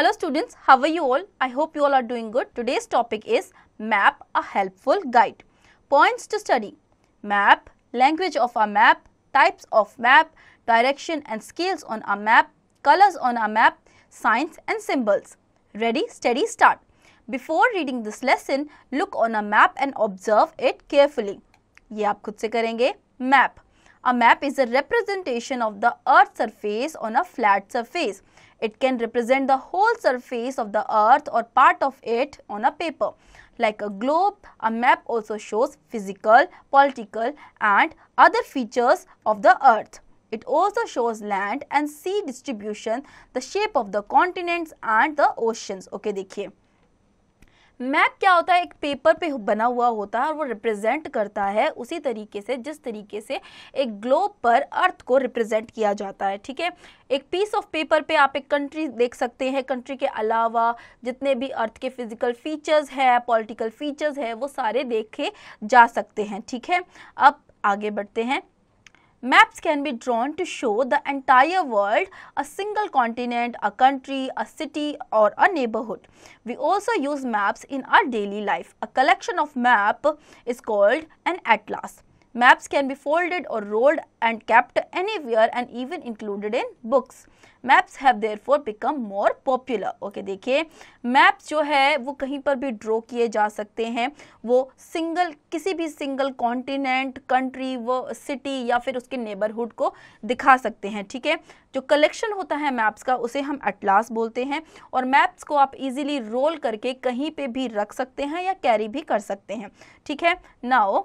Hello students, how are you all? I hope you all are doing good. Today's topic is Map a Helpful Guide. Points to study Map, language of a map, types of map, direction and scales on a map, colors on a map, signs and symbols. Ready, steady, start. Before reading this lesson, look on a map and observe it carefully. ये आप खुद से करेंगे Map. A map is a representation of the Earth's surface on a flat surface. It can represent the whole surface of the earth or part of it on a paper. Like a globe, a map also shows physical, political and other features of the earth. It also shows land and sea distribution, the shape of the continents and the oceans. Okay, देखिए map क्या होता है एक paper पे बना हुआ होता है और वो रिप्रेजेंट करता है उसी तरीके से जिस तरीके से एक ग्लोब पर अर्थ को रिप्रेजेंट किया जाता है ठीक है एक पीस ऑफ पेपर पे आप एक कंट्री देख सकते हैं कंट्री के अलावा जितने भी अर्थ के फिजिकल फीचर्स हैं पॉलिटिकल फीचर्स हैं वो सारे देखे जा सकते हैं ठीक है अब आगे बढ़ते हैं Maps can be drawn to show the entire world, a single continent, a country, a city or a neighborhood. We also use maps in our daily life. A collection of map is called an atlas. Maps can be folded or rolled and kept anywhere and even included in books. Maps have therefore become more popular okay देखिए maps जो है वो कहीं पर भी draw किए जा सकते हैं वो सिंगल किसी भी सिंगल कॉन्टिनेंट कंट्री वो सिटी या फिर उसके नेबरहुड को दिखा सकते हैं ठीक है जो कलेक्शन होता है मैप्स का उसे हम एटलास बोलते हैं और मैप्स को आप इजीली रोल करके कहीं पे भी रख सकते हैं या कैरी भी कर सकते हैं ठीक है now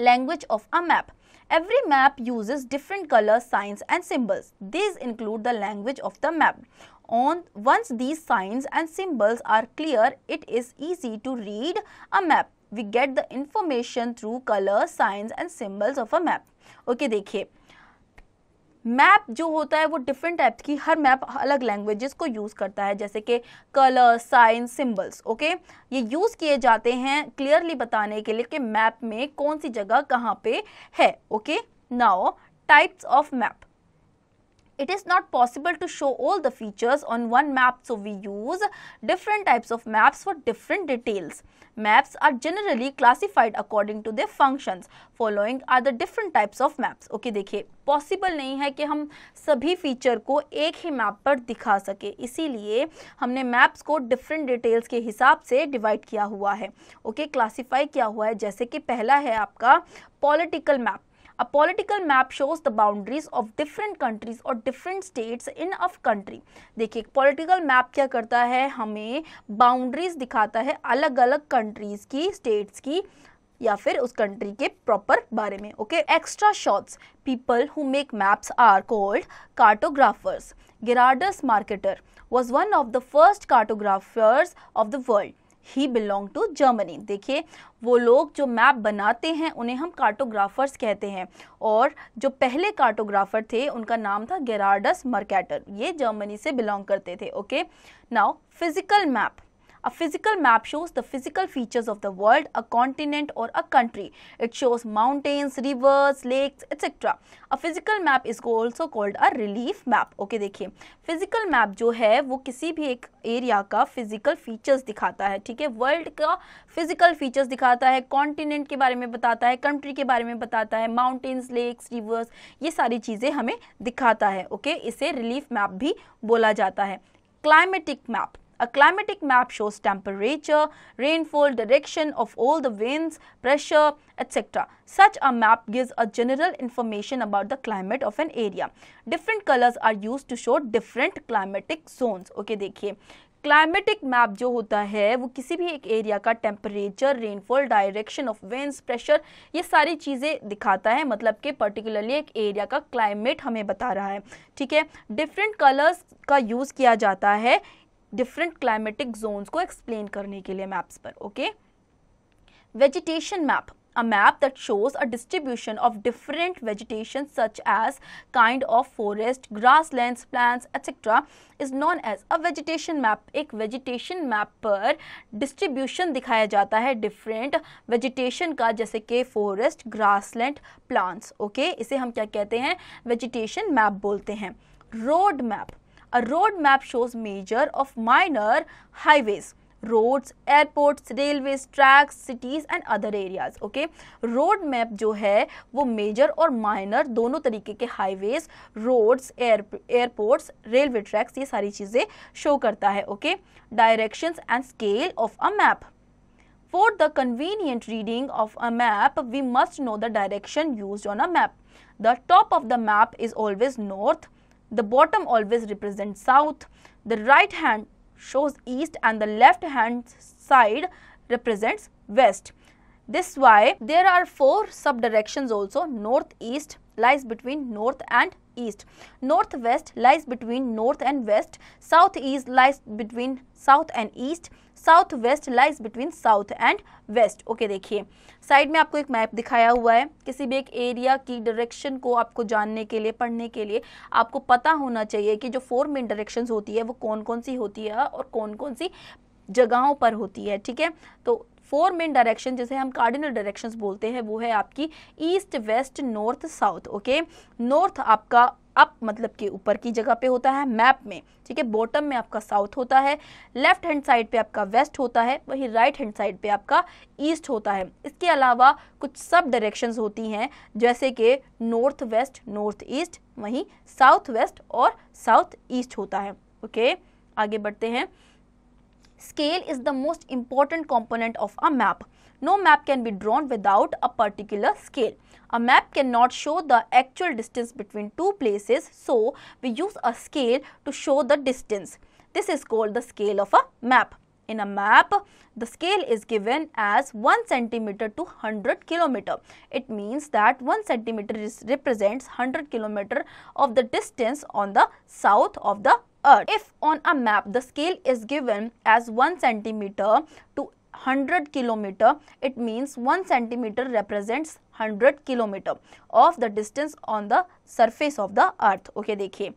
language of a map. Every map uses different colors, signs and symbols. These include the language of the map. On once these signs and symbols are clear, it is easy to read a map. We get the information through colors, signs and symbols of a map. Okay, देखिए map जो होता है वो different type की हर map अलग languages को use करता है जैसे कि कलर साइन सिंबल्स ओके ये यूज़ किए जाते हैं क्लियरली बताने के लिए कि मैप में कौन सी जगह कहाँ पे है okay now types of map it is not possible to show all the features on one map so we use different types of maps for different details. Maps are generally classified according to their functions. Following are the different types of maps. Okay, dekhiye possible nahi hai ki hum sabhi feature ko ek hi map par dikha sake isiliye humne maps ko different details ke hisab se divide kiya hua hai okay, classify kiya hua hai jaise ki pehla hai aapka political map A political map shows the boundaries of different countries or different states in a country. देखिए political map क्या करता है हमें boundaries दिखाता है अलग अलग countries की states की या फिर उस कंट्री के प्रॉपर बारे में okay extra shots people who make maps are called cartographers Gerardus Mercator was one of the first cartographers of the world he belong to Germany देखिए वो लोग जो मैप बनाते हैं उन्हें हम कार्टोग्राफर्स कहते हैं और जो पहले कार्टोग्राफर थे उनका नाम था गेराडस मर्कैटर ये जर्मनी से बिलोंग करते थे okay now physical map A physical map shows the physical features of the world, a continent or a country. It shows mountains, rivers, lakes, etc. A physical map is also called a relief map. Okay, देखिए physical map जो है वो किसी भी एक area का physical features दिखाता है ठीक है world का physical features दिखाता है continent के बारे में बताता है country के बारे में बताता है mountains, lakes, rivers ये सारी चीज़ें हमें दिखाता है okay? इसे relief map भी बोला जाता है climatic map A climatic map shows temperature, rainfall, direction of all the winds, pressure, etc. Such a map gives a general information about the climate of an area. Different colors are used to show different climatic zones. Okay, dekhiye climatic map जो होता है वो किसी भी एक area का temperature rainfall direction of winds pressure ये सारी चीज़ें दिखाता है मतलब कि पर्टिकुलरली एक एरिया का क्लाइमेट हमें बता रहा है ठीक है डिफरेंट कलर्स का यूज़ किया जाता है डिफरेंट क्लाइमेटिक जोन्स को एक्सप्लेन करने के लिए मैप्स पर okay vegetation map a map that shows a distribution of different vegetation such as kind of forest grassland plants etcetera is known as a vegetation map एक vegetation map पर distribution दिखाया जाता है different vegetation का जैसे कि forest grassland plants okay इसे हम क्या कहते हैं वेजिटेशन मैप बोलते हैं road map A road map shows major of minor highways roads airports railways tracks cities and other areas okay road map jo hai wo major aur minor dono tarike ke highways roads air, airports railway tracks ye sari cheeze show karta hai okay directions and scale of a map For the convenient reading of a map, we must know the direction used on a map. The top of the map is always north, The bottom always represents south. The right hand shows east and the left hand side represents west. This why there are four sub directions also north, east, lies between north and east. Northwest lies between north and west. Southeast lies between south and east. South lies between south and west okay देखिए side में आपको एक map दिखाया हुआ है किसी भी एक एरिया की डायरेक्शन को आपको जानने के लिए पढ़ने के लिए आपको पता होना चाहिए कि जो फोर मेन डायरेक्शंस होती है वो कौन कौन सी होती है और कौन कौन सी जगहों पर होती है ठीक है तो फोर मेन डायरेक्शन जिसे हम कार्डिनल डायरेक्शंस बोलते हैं वो है आपकी east west north south okay north आपका अप मतलब के ऊपर की जगह पे होता है मैप में ठीक है बॉटम में आपका साउथ होता है लेफ्ट हैंड साइड पे आपका वेस्ट होता है वहीं राइट हैंड साइड पे आपका ईस्ट होता है इसके अलावा कुछ सब डायरेक्शंस होती हैं जैसे कि नॉर्थ वेस्ट नॉर्थ ईस्ट वहीं साउथ वेस्ट और साउथ ईस्ट होता है ओके आगे बढ़ते हैं Scale is the most important component of a map. No map can be drawn without a particular scale. A map cannot show the actual distance between two places, so we use a scale to show the distance. This is called the scale of a map. In a map, the scale is given as 1 centimeter to 100 kilometer. It means that 1 centimeter represents 100 kilometer of the distance on the south of the Earth. If on a map the scale is given as 1 centimeter to 100 kilometer, it means 1 centimeter represents 100 kilometer of the distance on the surface of the earth. Okay, देखिए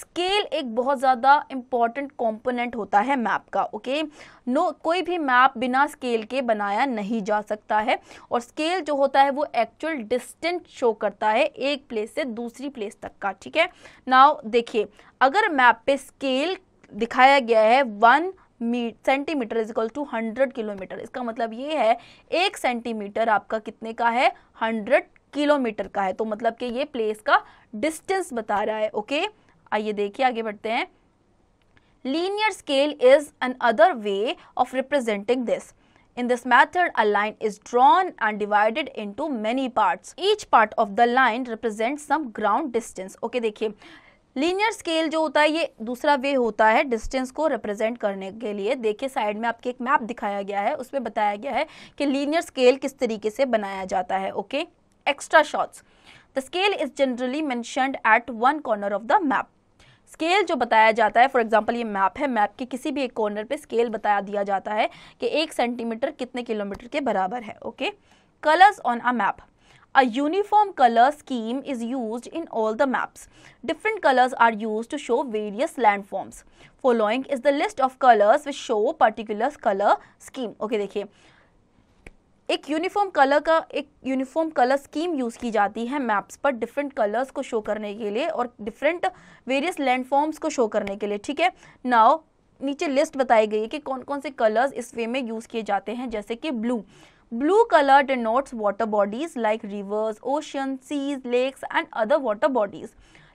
scale एक बहुत ज़्यादा important component होता है map का okay no कोई भी map बिना स्केल के बनाया नहीं जा सकता है और स्केल जो होता है वो एक्चुअल डिस्टेंस शो करता है एक प्लेस से दूसरी प्लेस तक का ठीक है नाव देखिए अगर मैप पे स्केल दिखाया गया है one centimetre is equal to hundred kilometre इसका मतलब ये है एक सेंटीमीटर आपका कितने का है हंड्रेड किलोमीटर का है तो मतलब कि ये प्लेस का डिस्टेंस बता रहा है ओके okay? आइए देखिए आगे बढ़ते हैं linear scale is another way of representing this in this method a line is drawn and divided into many part each part of the line represent some ground distance okay देखिए linear scale जो होता है ये दूसरा वे होता है distance को represent करने के लिए देखिए साइड में आपके एक मैप दिखाया गया है उसमें बताया गया है कि लीनियर स्केल किस तरीके से बनाया जाता है okay extra shorts the scale is generally mentioned at one corner of the map scale जो बताया जाता है फॉर एग्जाम्पल ये मैप है मैप के किसी भी एक कॉर्नर पर स्केल बताया दिया जाता है कि एक सेंटीमीटर कितने किलोमीटर के बराबर है okay colours on a map A uniform color scheme is used in all the maps. Different colors are used to show various landforms. Following is the list of colors which show particular color scheme. Okay, देखिए एक uniform colour का एक uniform colour scheme use की जाती है maps पर different colours को show करने के लिए और डिफरेंट वेरियस लैंडफॉर्म्स को शो करने के लिए ठीक है नाव नीचे लिस्ट बताई गई है कि कौन कौन से कलर्स इस वे में यूज़ किए जाते हैं जैसे कि blue blue colour denotes water bodies like rivers ocean seas lakes and other water bodies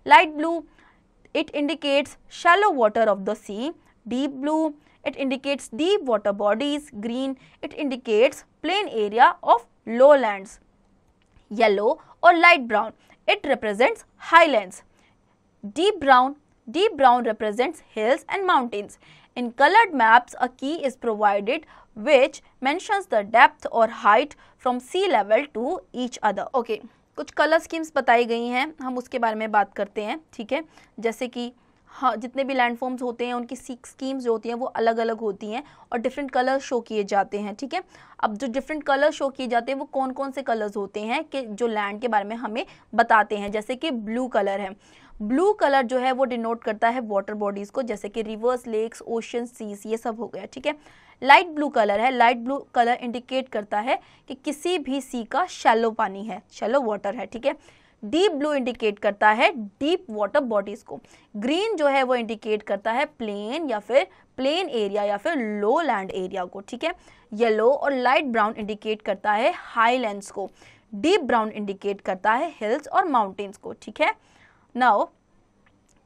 light blue it indicates shallow water of the sea deep blue it indicates deep water bodies, green, it indicates plain area of lowlands, yellow or light brown, it represents highlands, deep brown, deep brown represents hills and mountains. In colored maps, a key is provided which mentions the depth or height from sea level to each other. Okay, कुछ colour schemes बताई गई हैं हम उसके बारे में बात करते हैं ठीक है जैसे कि हाँ जितने भी लैंडफॉर्म्स होते हैं उनकी स्कीम्स जो होती हैं वो अलग अलग होती हैं और डिफरेंट कलर शो किए जाते हैं ठीक है अब जो डिफरेंट कलर शो किए जाते हैं वो कौन कौन से कलर्स होते हैं कि जो लैंड के बारे में हमें बताते हैं जैसे कि ब्लू कलर है ब्लू कलर जो है वो डिनोट करता है वाटर बॉडीज़ को जैसे कि रिवर्स लेक्स ओशन सीस ये सब हो गया ठीक है लाइट ब्लू कलर है लाइट ब्लू कलर इंडिकेट करता है कि किसी भी सी का शैलो पानी है शैलो वाटर है ठीक है डीप ब्लू इंडिकेट करता है डीप वाटर बॉडीज को ग्रीन जो है वो इंडिकेट करता है प्लेन या फिर प्लेन एरिया या फिर लो लैंड एरिया को ठीक है येलो और लाइट ब्राउन इंडिकेट करता है हाई लैंड्स को डीप ब्राउन इंडिकेट करता है हिल्स और माउंटेन्स को ठीक है नाउ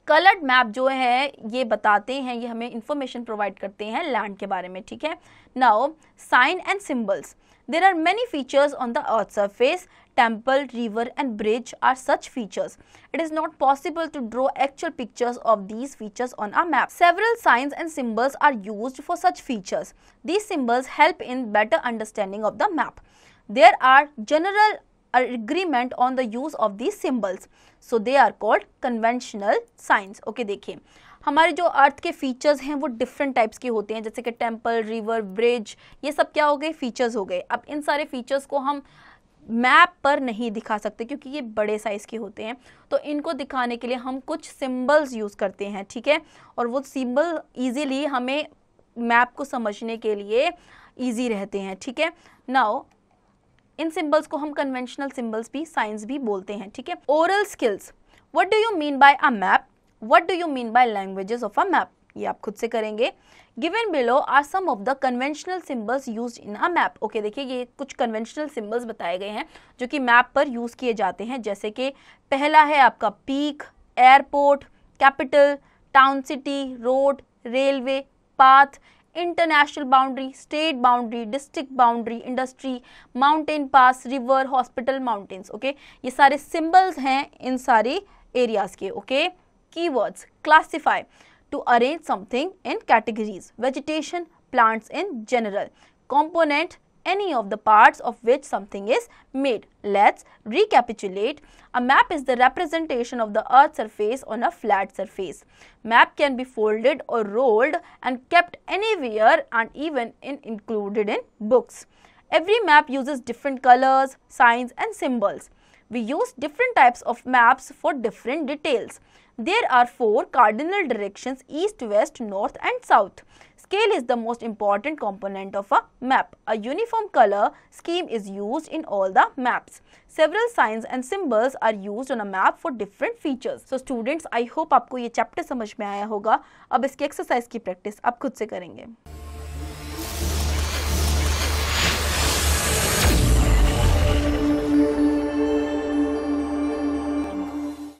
कलर्ड मैप जो है ये बताते हैं ये हमें इंफॉर्मेशन प्रोवाइड करते हैं लैंड के बारे में ठीक है now sign and symbols there are many features on the earth surface temple river and bridge are such features it is not possible to draw actual pictures of these features on our map several signs and symbols are used for such features these symbols help in better understanding of the map there are general agreement on the use of these symbols so they are called conventional signs okay देखिए हमारे जो अर्थ के features हैं वो different types के होते हैं जैसे कि टेम्पल रिवर ब्रिज ये सब क्या हो गए फीचर्स हो गए अब इन सारे फीचर्स को हम मैप पर नहीं दिखा सकते क्योंकि ये बड़े साइज़ के होते हैं तो इनको दिखाने के लिए हम कुछ सिंबल्स यूज़ करते हैं ठीक है और वो सिंबल इजीली हमें मैप को समझने के लिए इजी रहते हैं ठीक है नाउ इन सिंबल्स को हम कन्वेंशनल सिंबल्स भी साइंस भी बोलते हैं ठीक है oral skills what do you mean by a map what do you mean by languages of a map ये आप खुद से करेंगे given below are some of the conventional symbols used in a map okay देखिए ये कुछ conventional symbols बताए गए हैं जो कि मैप पर यूज़ किए जाते हैं जैसे कि पहला है आपका peak airport capital town city road railway path international boundary state boundary district boundary industry mountain pass river hospital mountains okay ये सारे सिंबल्स हैं इन सारे एरियाज के okay key words classify to arrange something in categories vegetation plants in general component any of the parts of which something is made. Let's recapitulate. A map is the representation of the Earth's surface on a flat surface. Map can be folded or rolled and kept anywhere and even in included in books. Every map uses different colors, signs and symbols. We use different types of maps for different details. There are four cardinal directions east, west, north and south. Scale is the most important component of a map. A uniform color scheme is used in all the maps. Several signs and symbols are used on a map for different features. So students, I hope आपको ये chapter समझ में आया होगा अब इसकी exercise की practice आप खुद से करेंगे